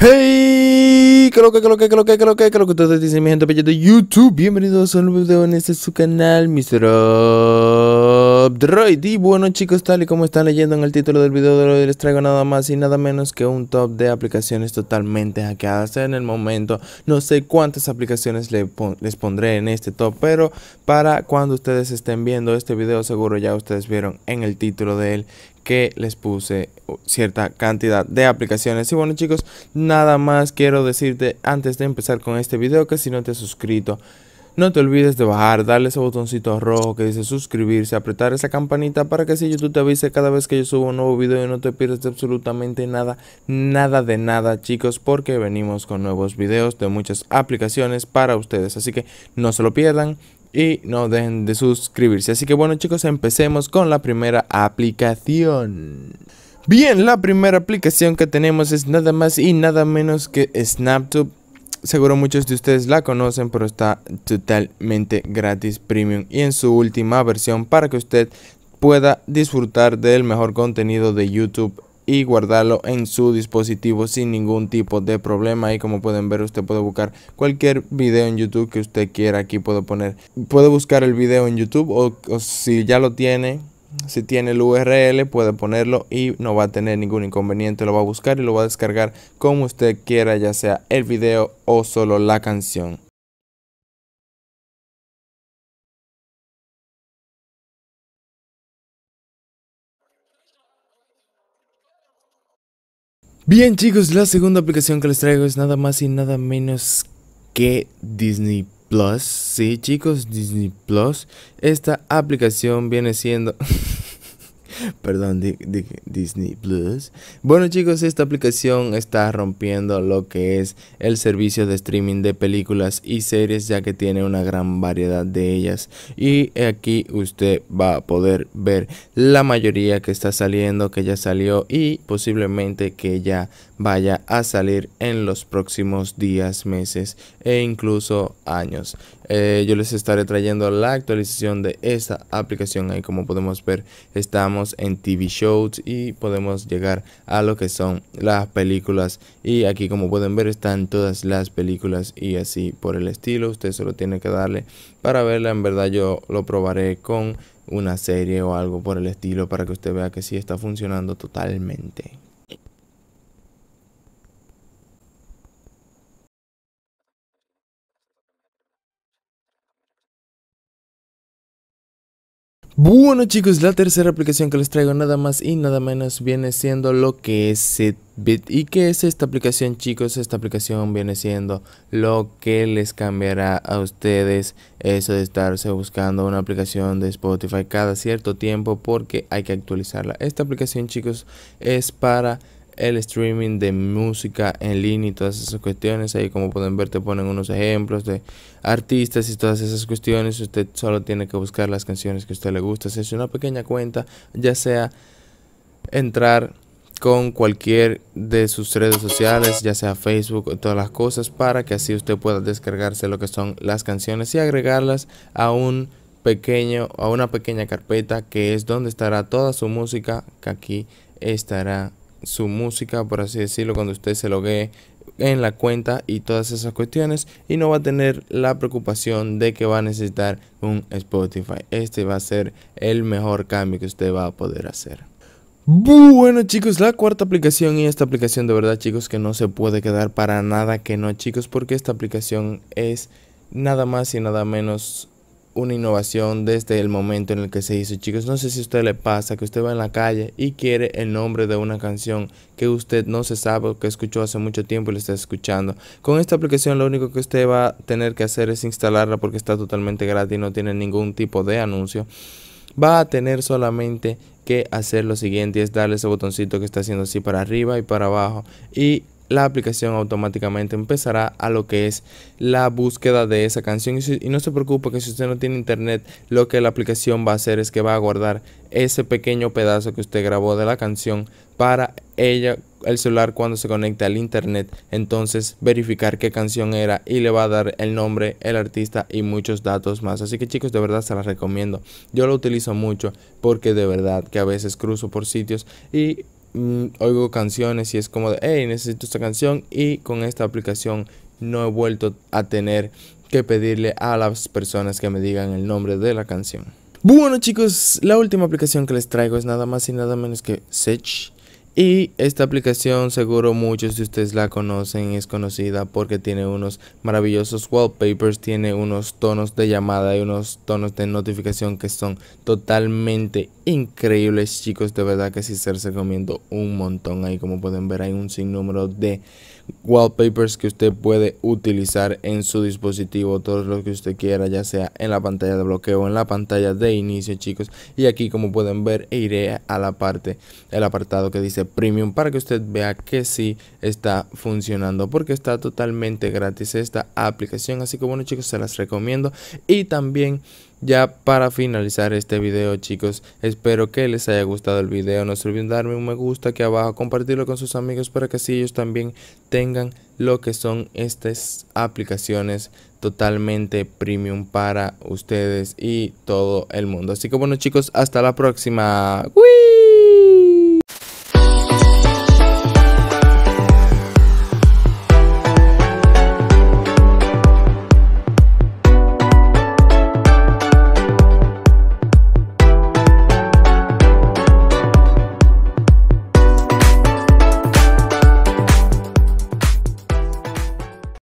Hey, creo que, creo que, creo que, creo que, creo que ustedes dicen mi gente de YouTube. Bienvenidos a un nuevo video en este su canal, Mr. Droid? Y bueno chicos, tal y como están leyendo en el título del video de hoy, les traigo nada más y nada menos que un top de aplicaciones totalmente hackeadas en el momento. No sé cuántas aplicaciones les pondré en este top, pero para cuando ustedes estén viendo este video, seguro ya ustedes vieron en el título de él que les puse uh, cierta cantidad de aplicaciones. Y bueno chicos, nada más quiero decirte antes de empezar con este video que si no te has suscrito, no te olvides de bajar, darle ese botoncito rojo que dice suscribirse, apretar esa campanita para que si YouTube te avise cada vez que yo subo un nuevo video y no te pierdas absolutamente nada, nada de nada chicos, porque venimos con nuevos videos de muchas aplicaciones para ustedes, así que no se lo pierdan y no dejen de suscribirse. Así que bueno chicos, empecemos con la primera aplicación. Bien, la primera aplicación que tenemos es nada más y nada menos que SnapTube Seguro muchos de ustedes la conocen, pero está totalmente gratis premium y en su última versión para que usted pueda disfrutar del mejor contenido de YouTube y guardarlo en su dispositivo sin ningún tipo de problema y como pueden ver usted puede buscar cualquier video en YouTube que usted quiera aquí puedo poner puede buscar el video en YouTube o, o si ya lo tiene si tiene el URL puede ponerlo y no va a tener ningún inconveniente. Lo va a buscar y lo va a descargar como usted quiera, ya sea el video o solo la canción. Bien chicos, la segunda aplicación que les traigo es nada más y nada menos que Disney Plus. Sí, chicos, Disney Plus. Esta aplicación viene siendo Perdón, Disney Plus. Bueno chicos, esta aplicación está rompiendo lo que es el servicio de streaming de películas y series ya que tiene una gran variedad de ellas. Y aquí usted va a poder ver la mayoría que está saliendo, que ya salió y posiblemente que ya vaya a salir en los próximos días, meses e incluso años. Eh, yo les estaré trayendo la actualización de esta aplicación ahí como podemos ver estamos en TV shows y podemos llegar a lo que son las películas. Y aquí como pueden ver están todas las películas y así por el estilo. Usted solo tiene que darle para verla. En verdad yo lo probaré con una serie o algo por el estilo para que usted vea que sí está funcionando totalmente. Bueno chicos, la tercera aplicación que les traigo nada más y nada menos viene siendo lo que es Sitbit. ¿Y qué es esta aplicación chicos? Esta aplicación viene siendo lo que les cambiará a ustedes eso de estarse buscando una aplicación de Spotify cada cierto tiempo porque hay que actualizarla Esta aplicación chicos es para el streaming de música en línea y todas esas cuestiones. Ahí como pueden ver te ponen unos ejemplos de artistas y todas esas cuestiones. Usted solo tiene que buscar las canciones que a usted le gusta. Si es una pequeña cuenta, ya sea entrar con cualquier de sus redes sociales, ya sea Facebook, todas las cosas, para que así usted pueda descargarse lo que son las canciones y agregarlas a un pequeño, a una pequeña carpeta que es donde estará toda su música que aquí estará su música, por así decirlo, cuando usted se loguee en la cuenta y todas esas cuestiones y no va a tener la preocupación de que va a necesitar un Spotify. Este va a ser el mejor cambio que usted va a poder hacer. Bueno chicos, la cuarta aplicación y esta aplicación de verdad chicos que no se puede quedar para nada que no chicos porque esta aplicación es nada más y nada menos una innovación desde el momento en el que se hizo. Chicos, no sé si a usted le pasa que usted va en la calle y quiere el nombre de una canción que usted no se sabe o que escuchó hace mucho tiempo y le está escuchando. Con esta aplicación lo único que usted va a tener que hacer es instalarla porque está totalmente gratis, y no tiene ningún tipo de anuncio. Va a tener solamente que hacer lo siguiente, es darle ese botoncito que está haciendo así para arriba y para abajo y la aplicación automáticamente empezará a lo que es la búsqueda de esa canción. Y, no se preocupe que si usted no tiene internet, lo que la aplicación va a hacer es que va a guardar ese pequeño pedazo que usted grabó de la canción para ella, el celular cuando se conecte al internet, entonces verificar qué canción era y le va a dar el nombre, el artista y muchos datos más. Así que chicos, de verdad se las recomiendo. Yo lo utilizo mucho porque de verdad que a veces cruzo por sitios y Mm, oigo canciones y es como de, hey, necesito esta canción y con esta aplicación no he vuelto a tener que pedirle a las personas que me digan el nombre de la canción. Bueno chicos, la última aplicación que les traigo es nada más y nada menos que Sech y esta aplicación seguro muchos de ustedes la conocen, es conocida porque tiene unos maravillosos wallpapers, tiene unos tonos de llamada y unos tonos de notificación que son totalmente increíbles chicos, de verdad que sí se recomiendo un montón ahí como pueden ver hay un sinnúmero de wallpapers que usted puede utilizar en su dispositivo, todo lo que usted quiera, ya sea en la pantalla de bloqueo, en la pantalla de inicio chicos y aquí como pueden ver iré a la parte, el apartado que dice premium para que usted vea que si está funcionando porque está totalmente gratis esta aplicación. Así que bueno chicos, se las recomiendo. Y también ya para finalizar este video chicos, espero que les haya gustado el video. No se olviden darme un me gusta aquí abajo, compartirlo con sus amigos para que así ellos también tengan lo que son estas aplicaciones totalmente premium para ustedes y todo el mundo. Así que bueno chicos, hasta la próxima.